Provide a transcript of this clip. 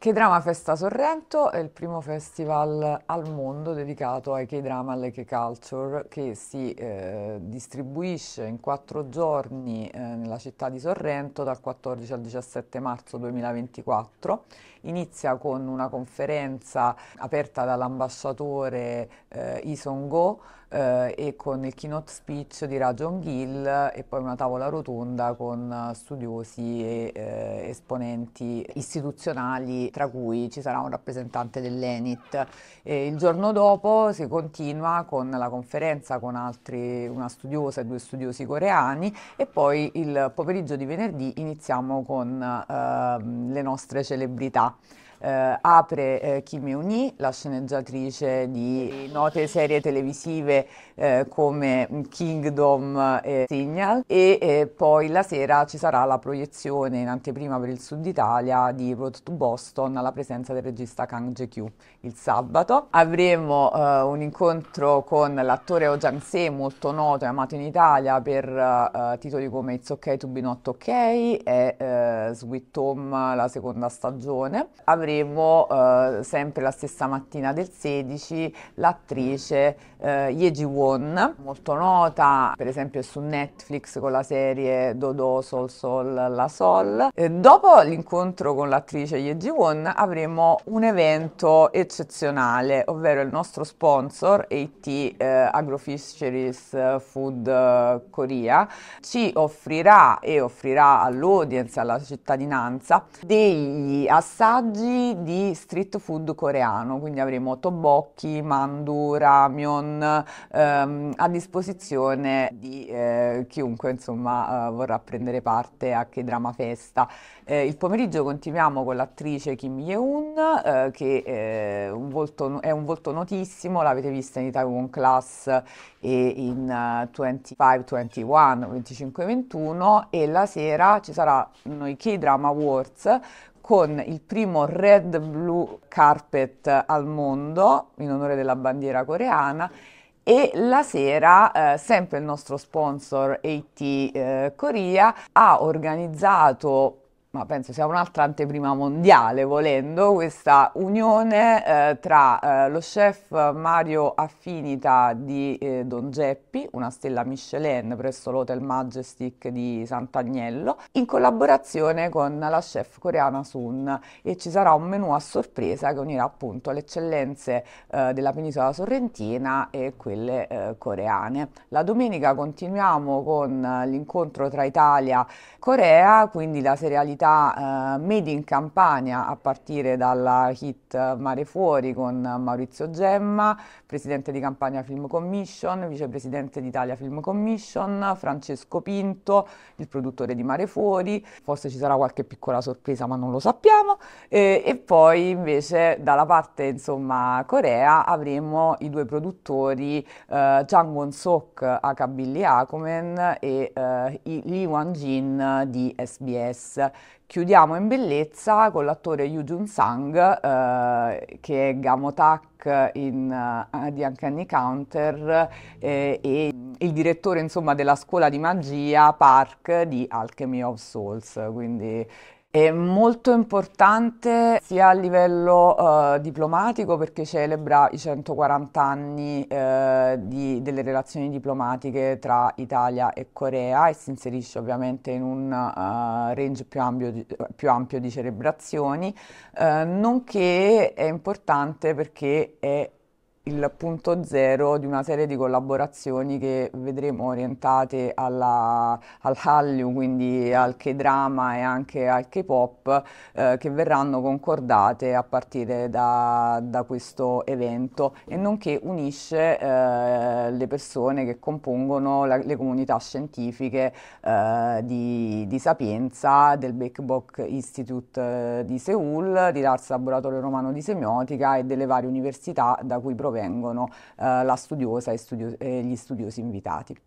K-Drama Festa Sorrento è il primo festival al mondo dedicato ai K-Drama e alle K-Culture che si eh, distribuisce in quattro giorni eh, nella città di Sorrento dal 14 al 17 marzo 2024. Inizia con una conferenza aperta dall'ambasciatore eh, Isongo eh, e con il keynote speech di Rajon Gill e poi una tavola rotonda con eh, studiosi e eh, esponenti istituzionali tra cui ci sarà un rappresentante dell'ENIT. E il giorno dopo si continua con la conferenza con altri, una studiosa e due studiosi coreani e poi il pomeriggio di venerdì iniziamo con eh, le nostre celebrità eh, apre eh, Kim Eun-hee, la sceneggiatrice di note serie televisive eh, come Kingdom e Signal e eh, poi la sera ci sarà la proiezione in anteprima per il Sud Italia di Road to Boston alla presenza del regista Kang Jae-kyu il sabato. Avremo eh, un incontro con l'attore Oh Jang-se, molto noto e amato in Italia per eh, titoli come It's Ok to be not ok e Sweet Home la seconda stagione. Avremo avremo eh, sempre la stessa mattina del 16 l'attrice eh, Ye Won, molto nota per esempio su Netflix con la serie Dodo Sol Sol La Sol. E eh, dopo l'incontro con l'attrice Ye Won avremo un evento eccezionale, ovvero il nostro sponsor AT eh, Agrofisheries Food Korea ci offrirà e offrirà all'audience, alla cittadinanza, degli assaggi tipi di street food coreano, quindi avremo tobocchi, mandu, ramyeon ehm, a disposizione di eh, chiunque insomma, eh, vorrà prendere parte a che drama festa. Eh, il pomeriggio continuiamo con l'attrice Kim Ye-un eh, che è eh, un, volto, è un volto notissimo, l'avete vista in Itaewon Class e in uh, 25-21, 25-21 e la sera ci sarà noi K-Drama Awards con il primo red blue carpet al mondo in onore della bandiera coreana e la sera eh, sempre il nostro sponsor AT eh, Korea ha organizzato ma penso sia un'altra anteprima mondiale, volendo, questa unione eh, tra eh, lo chef Mario Affinita di eh, Don Geppi, una stella Michelin presso l'Hotel Majestic di Sant'Agnello, in collaborazione con la chef coreana Sun e ci sarà un menù a sorpresa che unirà appunto le eccellenze eh, della penisola sorrentina e quelle eh, coreane. La domenica continuiamo con eh, l'incontro tra Italia e Corea, quindi la serialità novità eh, Made in Campania a partire dalla hit Mare Fuori con Maurizio Gemma, presidente di Campania Film Commission, vicepresidente d'Italia Film Commission, Francesco Pinto, il produttore di Mare Fuori, forse ci sarà qualche piccola sorpresa ma non lo sappiamo, e, e poi invece dalla parte insomma Corea avremo i due produttori eh, Jang Won-sok H. Billy Akumen e eh, Lee Wan-jin di SBS. Chiudiamo in bellezza con l'attore Yu Jun-sang, eh, che è Gamotak in, uh, di Uncanny Counter eh, e il direttore insomma, della scuola di magia Park di Alchemy of Souls, quindi è molto importante sia a livello eh, diplomatico perché celebra i 140 anni eh, di, delle relazioni diplomatiche tra Italia e Corea e si inserisce ovviamente in un uh, range più ampio, di, più ampio di celebrazioni, eh, nonché è importante perché è il punto zero di una serie di collaborazioni che vedremo orientate alla, al Hallyu, quindi al K-drama e anche al K-pop, eh, che verranno concordate a partire da, da questo evento e nonché unisce eh, le persone che compongono la, le comunità scientifiche eh, di, di, Sapienza, del Beckbock Institute eh, di Seoul, di Lars Laboratorio Romano di Semiotica e delle varie università da cui provengono provengono eh, la studiosa e, studio e gli studiosi invitati.